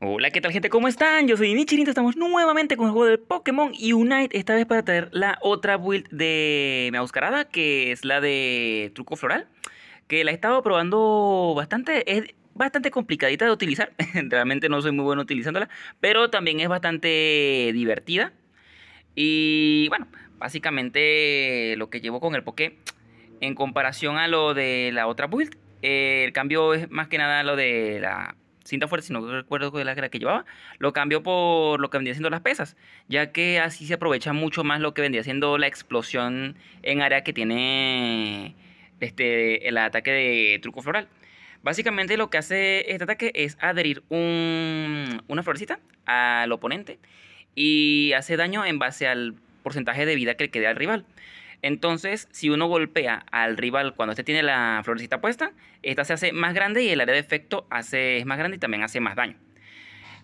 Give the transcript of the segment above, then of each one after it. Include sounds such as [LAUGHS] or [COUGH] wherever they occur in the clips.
Hola, ¿qué tal gente? ¿Cómo están? Yo soy Nichirinto, estamos nuevamente con el juego de Pokémon Unite, esta vez para traer la otra build de Meauscarada, que es la de Truco Floral, que la he estado probando bastante, es bastante complicadita de utilizar, [LAUGHS] realmente no soy muy bueno utilizándola, pero también es bastante divertida. Y bueno, básicamente lo que llevo con el Poké, en comparación a lo de la otra build, eh, el cambio es más que nada lo de la cinta fuerte, si no recuerdo cuál era la que llevaba, lo cambió por lo que vendía siendo las pesas, ya que así se aprovecha mucho más lo que vendía siendo la explosión en área que tiene este, el ataque de truco floral. Básicamente lo que hace este ataque es adherir un, una florecita al oponente y hace daño en base al porcentaje de vida que le quede al rival. Entonces, si uno golpea al rival cuando este tiene la florecita puesta, esta se hace más grande y el área de efecto hace, es más grande y también hace más daño.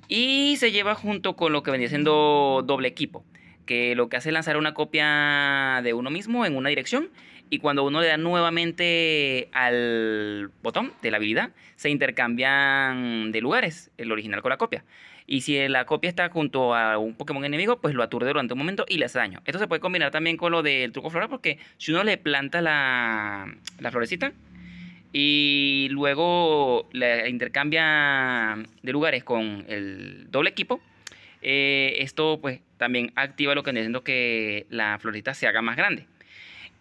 Y se lleva junto con lo que venía siendo doble equipo, que lo que hace es lanzar una copia de uno mismo en una dirección y cuando uno le da nuevamente al botón de la habilidad, se intercambian de lugares, el original con la copia. Y si la copia está junto a un Pokémon enemigo, pues lo aturde durante un momento y le hace daño. Esto se puede combinar también con lo del truco flora porque si uno le planta la, la florecita y luego la intercambia de lugares con el doble equipo, eh, esto pues también activa lo que viene siendo que la florecita se haga más grande.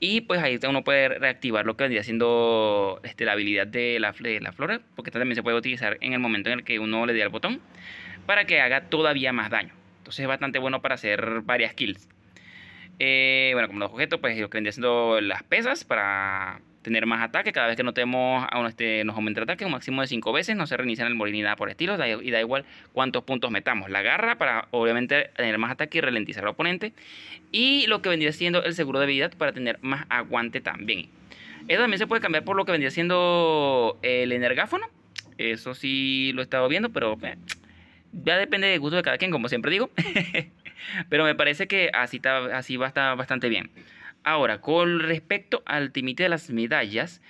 Y pues ahí uno puede reactivar lo que vendría siendo este, la habilidad de la, de la flora, porque también se puede utilizar en el momento en el que uno le dé al botón para que haga todavía más daño. Entonces es bastante bueno para hacer varias kills. Eh, bueno, como los objetos, pues lo que vendría siendo las pesas para tener más ataque. Cada vez que notemos a este, nos aumenta el ataque, un máximo de 5 veces, no se reinician el morir ni nada por estilos y da igual cuántos puntos metamos. La garra para obviamente tener más ataque y ralentizar al oponente. Y lo que vendría siendo el seguro de habilidad para tener más aguante también. Eso también se puede cambiar por lo que vendría siendo el energáfono. Eso sí lo he estado viendo, pero eh, ya depende del gusto de cada quien, como siempre digo. [LAUGHS] Pero me parece que así, está, así va estar bastante bien. Ahora, con respecto al timite de las medallas,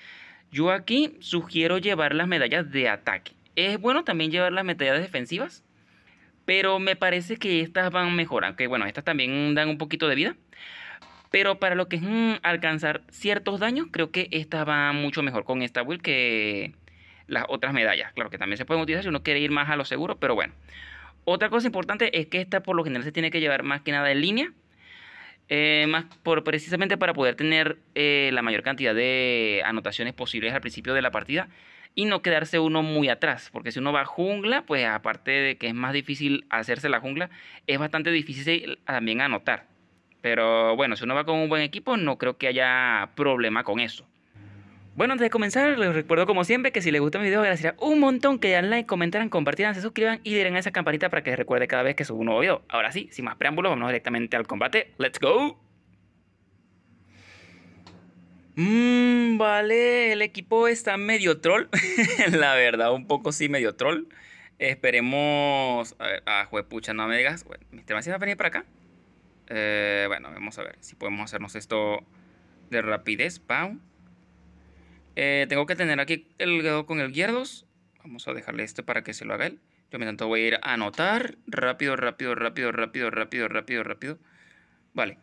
yo aquí sugiero llevar las medallas de ataque. Es bueno también llevar las medallas defensivas, pero me parece que estas van mejor. Aunque bueno, estas también dan un poquito de vida. Pero para lo que es mm, alcanzar ciertos daños, creo que estas van mucho mejor con esta build que, las otras medallas. Claro que también se pueden utilizar si uno quiere ir más a lo seguro, pero bueno. Otra cosa importante es que esta por lo general se tiene que llevar más que nada en línea, eh, más por, precisamente para poder tener eh, la mayor cantidad de anotaciones posibles al principio de la partida y no quedarse uno muy atrás, porque si uno va a jungla, pues aparte de que es más difícil hacerse la jungla, es bastante difícil también anotar. Pero bueno, si uno va con un buen equipo, no creo que haya problema con eso. Bueno, antes de comenzar, les recuerdo como siempre que si les gusta mi video, agradecería un montón que den like, comentaran, compartieran, se suscriban y den a esa campanita para que les recuerde cada vez que subo un nuevo video. Ahora sí, sin más preámbulos, vamos directamente al combate. ¡Let's go! Mm, vale, el equipo está medio troll. [LAUGHS] la verdad, un poco sí, medio troll. Esperemos. A ver, ah, juepucha, no me digas. Bueno, Mister Messi va a venir para acá. Eh, bueno, vamos a ver si podemos hacernos esto de rapidez. Pau. Eh, tengo que tener aquí el dedo con el guierdos Vamos a dejarle este para que se lo haga él. Yo me tanto voy a ir a anotar. Rápido, rápido, rápido, rápido, rápido, rápido, rápido. Vale.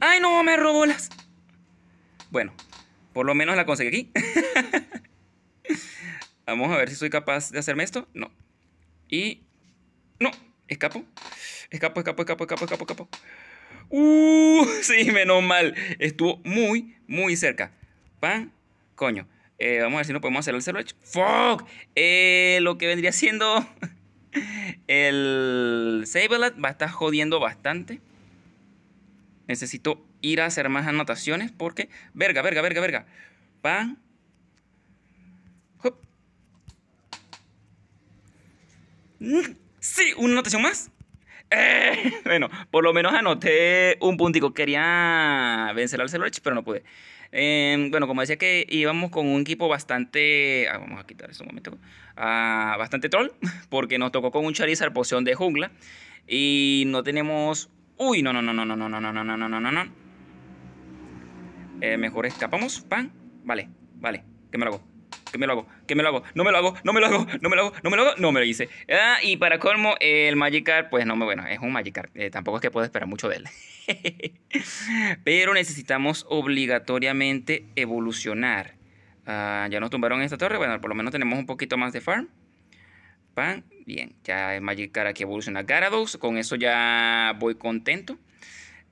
¡Ay, no! Me robó las... Bueno, por lo menos la conseguí aquí. [LAUGHS] Vamos a ver si soy capaz de hacerme esto. No. Y... No. Escapo. Escapo, escapo, escapo, escapo, escapo, escapo. ¡Uh! [LAUGHS] Sí, menos mal. Estuvo muy, muy cerca. Pan. Coño. Eh, vamos a ver si no podemos hacer el search. ¡Fuck! Eh, lo que vendría siendo [LAUGHS] el Sabelat va a estar jodiendo bastante. Necesito ir a hacer más anotaciones porque... Verga, verga, verga, verga. Pan. Mm, sí, una anotación más. Eh, [LAUGHS] bueno, por lo menos anoté un puntico. Quería vencer al Celorch, pero no pude bueno, como decía que íbamos con un equipo bastante... vamos a quitar eso un momento. bastante troll, porque nos tocó con un Charizard poción de jungla. Y no tenemos... Uy, no, no, no, no, no, no, no, no, no, no, no, no, mejor escapamos. Pan. Vale, vale. Qué me lo hago que me lo hago, que me lo hago, no me lo hago, no me lo hago, no me lo hago, no me lo hago, no me lo hice. Ah, y para colmo, el Magikarp, pues no me, bueno, es un Magikarp, eh, tampoco es que pueda esperar mucho de él. [LAUGHS] Pero necesitamos obligatoriamente evolucionar. Ah, ya nos tumbaron esta torre, bueno, por lo menos tenemos un poquito más de farm. Pan, bien, ya el Magikarp aquí evoluciona Garados, con eso ya voy contento.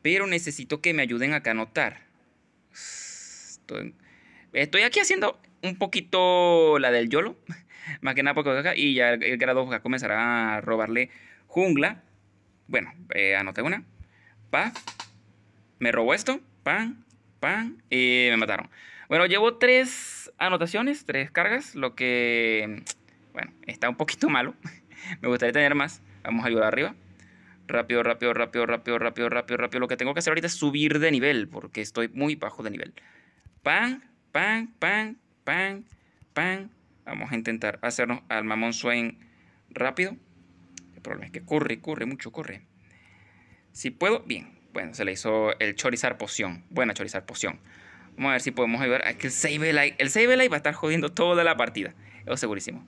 Pero necesito que me ayuden a canotar. estoy aquí haciendo un poquito la del YOLO, [LAUGHS] más que nada porque acá, y ya el, grado grado a comenzará a robarle jungla. Bueno, eh, anoté una. Pa Me robó esto. Pan. Pan. Y me mataron. Bueno, llevo tres anotaciones, tres cargas, lo que, mm, bueno, está un poquito [LAUGHS] malo. me gustaría tener más. Vamos a ayudar arriba. Rápido, rápido, rápido, rápido, rápido, rápido, rápido. Lo que tengo que hacer ahorita es subir de nivel, porque estoy muy bajo de nivel. Pan, pan, pan, Pan, pan. Vamos a intentar hacernos al mamón Swain rápido. El problema es que corre, corre, mucho corre. Si puedo, bien. Bueno, se le hizo el Chorizar poción. Buena Chorizar poción. Vamos a ver si podemos ayudar Es que el Save Light. El Save Light va a estar jodiendo toda la partida. Eso segurísimo.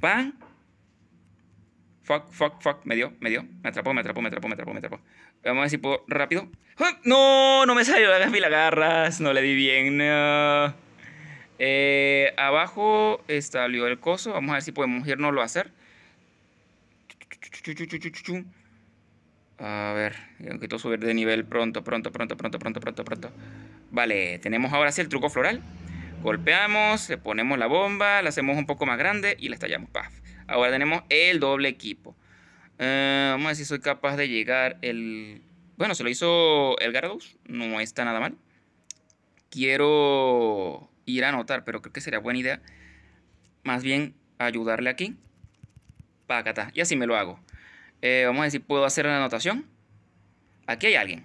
Pan. Fuck, fuck, fuck. Me dio, me dio. Me atrapó, me atrapó, me atrapó, me atrapó, me atrapó. Vamos a ver si puedo rápido. ¡Ah! ¡No! No me salió las mil No le di bien. No. Eh, abajo salió el coso. Vamos a ver si podemos irnos a hacer. A ver, necesito subir de nivel pronto, pronto, pronto, pronto, pronto, pronto, pronto. Vale, tenemos ahora sí el truco floral. Golpeamos, le ponemos la bomba, la hacemos un poco más grande y la estallamos. Paf. Ahora tenemos el doble equipo. Eh, vamos a ver si soy capaz de llegar el... Bueno, se lo hizo el Gardos. No está nada mal. Quiero ir a anotar, pero creo que sería buena idea más bien ayudarle aquí. Pacata, y así me lo hago. Eh, vamos a decir, puedo hacer una anotación. Aquí hay alguien.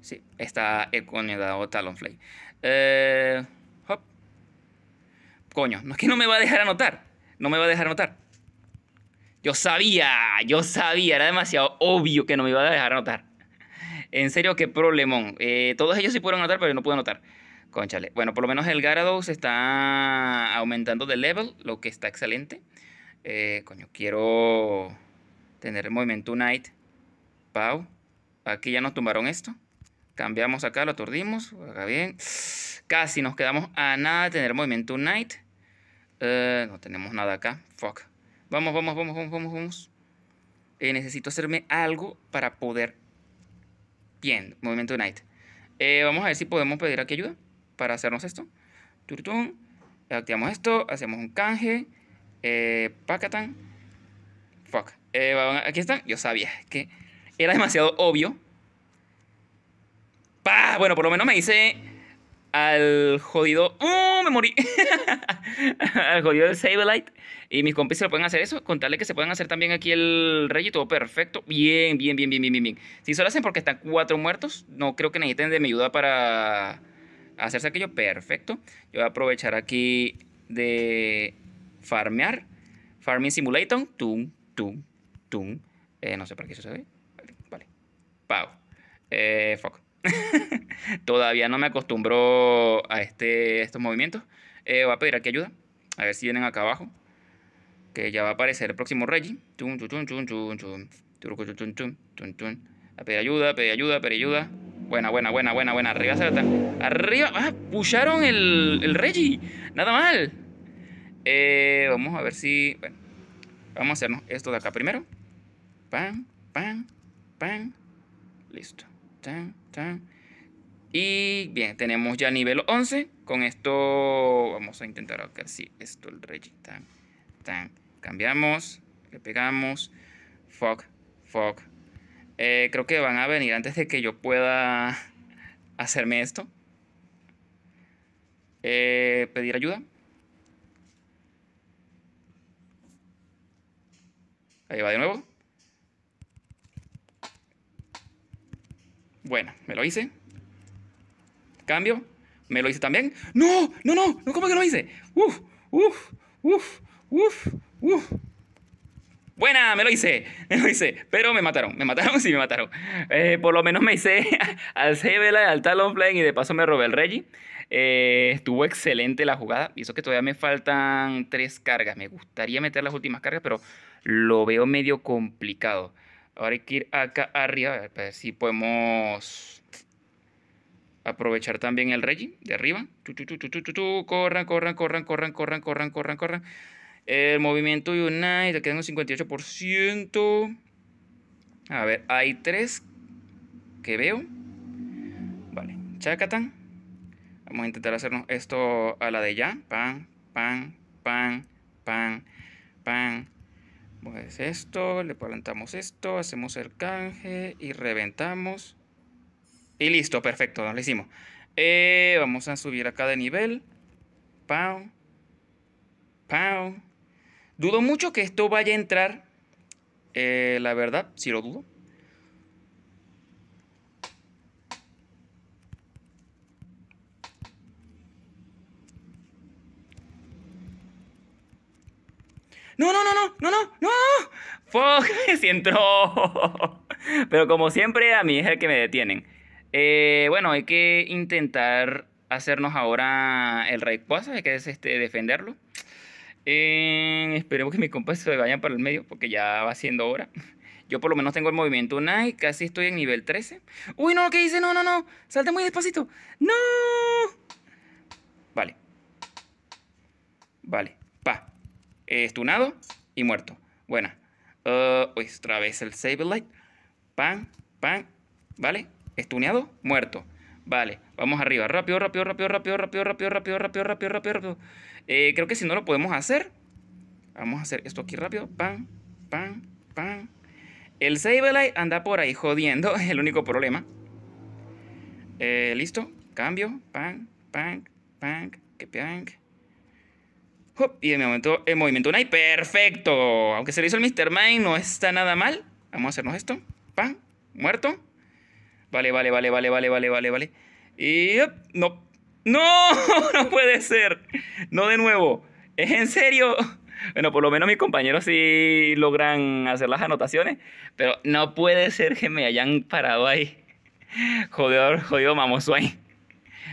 Sí, está el coño de Talonflay. Eh, hop. Coño, no es que no me va a dejar anotar. No me va a dejar anotar. Yo sabía, yo sabía, era demasiado obvio que no me iba a dejar anotar. En serio, qué problemón. Eh, todos ellos sí pueden anotar, pero yo no puedo anotar. Conchale. Bueno, por lo menos el se está aumentando de level, lo que está excelente. Eh, coño, quiero tener movimiento Unite. Pau. Aquí ya nos tumbaron esto. Cambiamos acá, lo aturdimos. Acá bien. Casi nos quedamos a nada de tener movimiento Unite. Eh, no tenemos nada acá. Fuck. Vamos, vamos, vamos, vamos, vamos, vamos. Eh, necesito hacerme algo para poder... Bien, movimiento Unite. vamos a ver si podemos pedir aquí ayuda para hacernos esto. Turtun, activamos esto, hacemos un canje, eh, pacatan, fuck. Eh, aquí está. yo sabía que era demasiado obvio. ¡Pah! Bueno, por lo menos me hice al jodido... ¡Uh! Me morí. [LAUGHS] al jodido del Light. Y mis compis se lo pueden hacer eso. Contarle que se pueden hacer también aquí el rey todo perfecto. Bien, bien, bien, bien, bien, bien. Si solo hacen porque están cuatro muertos, no creo que necesiten de mi ayuda para hacerse aquello, perfecto. Yo voy a aprovechar aquí de farmear. Farming Simulator. Tum, tum, tum. Eh, no sé para qué se ve vale. Pau. Eh, fuck. [LAUGHS] Todavía no me acostumbro a este, estos movimientos. Eh, voy a pedir aquí ayuda. A ver si vienen acá abajo. Que ya va a aparecer el próximo Reggie. Tum, tum, tum, tum, tum, tum. A pedir ayuda, pedir ayuda, pedir ayuda. Buena, buena, buena, buena, buena. Arriba Arriba. Ah, pusharon el, el Reggie. Nada mal. Eh, vamos a ver si. Bueno, vamos a hacernos esto de acá primero. Pan, pan, pan. Listo. Tan, tan. Y bien, tenemos ya nivel 11. Con esto vamos a intentar acá. si esto el Reggie. Tan, tan. Cambiamos. Le pegamos. Fuck, fuck, eh, creo que van a venir antes de que yo pueda hacerme esto. Eh, pedir ayuda. Ahí va de nuevo. Bueno, me lo hice. Cambio. Me lo hice también. ¡No! ¡No, no! no ¿Cómo que lo hice? ¡Uf! ¡Uf! ¡Uf! ¡Uf! ¡Uf! Buena, me lo hice, [LAUGHS] me lo hice. Pero me mataron, me mataron, [LAUGHS] sí me mataron. Eh, por lo menos me hice [LAUGHS] al y al Talonflame y de paso me robé el Reggie. Eh, estuvo excelente la jugada. Y eso que todavía me faltan tres cargas. Me gustaría meter las últimas cargas, pero lo veo medio complicado. Ahora hay que ir acá arriba, a ver pues, si podemos aprovechar también el Reggie de arriba. corran, corran, corran, corran, corran, corran, corran, corran. El movimiento United que tengo un 58%. A ver, hay tres que veo. Vale, chacatán. Vamos a intentar hacernos esto a la de ya. Pan, pan, pan, pan, pan. Pues esto, le plantamos esto, hacemos el canje y reventamos. Y listo, perfecto, lo hicimos. Eh, vamos a subir acá de nivel. Pau. Pau. Dudo mucho que esto vaya a entrar, eh, la verdad, si sí lo dudo. No, no, no, no, no, no, no. Fuck, [LAUGHS] si entró. Pero como siempre, a mí es el que me detienen. Eh, bueno, hay que intentar hacernos ahora el Raid hay que este, defenderlo esperemos que mis compas se vayan para el medio porque ya va siendo hora. Yo por lo menos tengo el movimiento Nike, casi estoy en nivel 13. Uy, no, ¿qué dice No, no, no. Salte muy despacito. No. Vale. Vale. Pa. Estunado y muerto. Buena. otra vez el save Light. Pan, pan. Vale. Estuneado, muerto. Vale. Vamos arriba. Rápido, rápido, rápido, rápido, rápido, rápido, rápido, rápido, rápido, rápido. rápido. Eh, creo que si no lo podemos hacer, vamos a hacer esto aquí rápido. Pam, pam, pam. El Sableye anda por ahí jodiendo, es [LAUGHS] el único problema. Eh, listo, cambio. Pan, pan, pan, que Y de momento el movimiento night. perfecto. Aunque se lo hizo el Mr. Mine, no está nada mal. Vamos a hacernos esto. ¡Pam! muerto. Vale, vale, vale, vale, vale, vale, vale, vale. Y no, no, [LAUGHS] no puede ser. No de nuevo. ¿Es en serio? Bueno, por lo menos mis compañeros sí logran hacer las anotaciones, pero no puede ser que me hayan parado ahí. Jodido, jodido ahí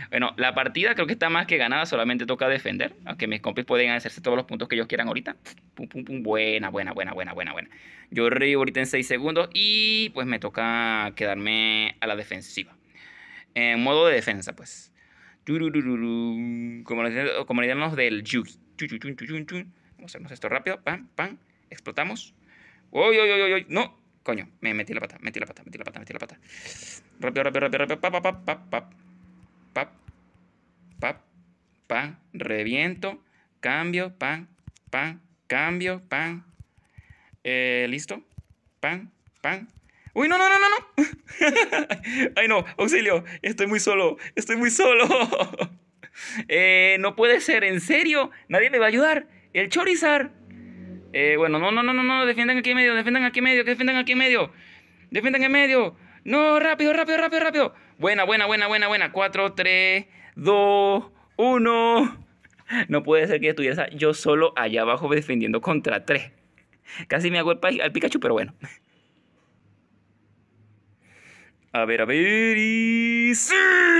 Bueno, la partida creo que está más que ganada, solamente toca defender, aunque mis compis pueden hacerse todos los puntos que ellos quieran ahorita. Pum, pum, pum, buena, buena, buena, buena, buena, buena. Yo río ahorita en 6 segundos y pues me toca quedarme a la defensiva. En modo de defensa, pues como le como llamamos del yugi. Vamos a hacernos esto rápido, pam, pam, explotamos. ¡Uy, uy, uy, uy! ¡No! Coño, me metí la pata, metí la pata, metí la pata, metí la pata. Rápido, rápido, rápido, rápido, pap, pap, pap, pap, pap, pap, pam, reviento, cambio, pam, pam, cambio, pam. Eh, ¿Listo? Pam, pan, Uy, no, no, no, no, no. [LAUGHS] Ay, no, auxilio, estoy muy solo, estoy muy solo. [LAUGHS] Eh, no puede ser, en serio, nadie me va a ayudar. El Chorizar. Eh, bueno, no, no, no, no, no, defiendan aquí en medio, defiendan aquí en medio, que defiendan aquí en medio. Defiendan en medio. No, rápido, rápido, rápido, rápido. Buena, buena, buena, buena, buena. cuatro tres, 2, 1. No puede ser que estuviera yo solo allá abajo defendiendo contra tres. Casi me hago el al Pikachu, pero bueno. A ver, a ver. Y. ¡Sí!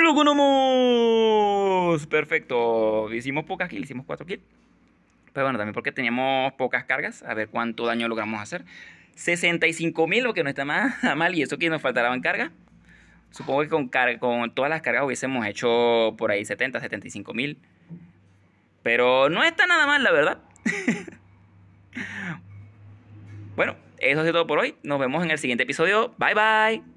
¡Lo ganamos! Perfecto. Hicimos pocas kills, hicimos 4 kills. Pero bueno, también porque teníamos pocas cargas. A ver cuánto daño logramos hacer. 65.000, lo que no está mal, [LAUGHS] mal. Y eso que nos faltaban carga. Supongo que con, todas las cargas hubiésemos hecho por ahí 70, 75.000. Pero no está nada mal, la verdad. [LAUGHS] bueno, eso es todo por hoy. Nos vemos en el siguiente episodio. Bye bye.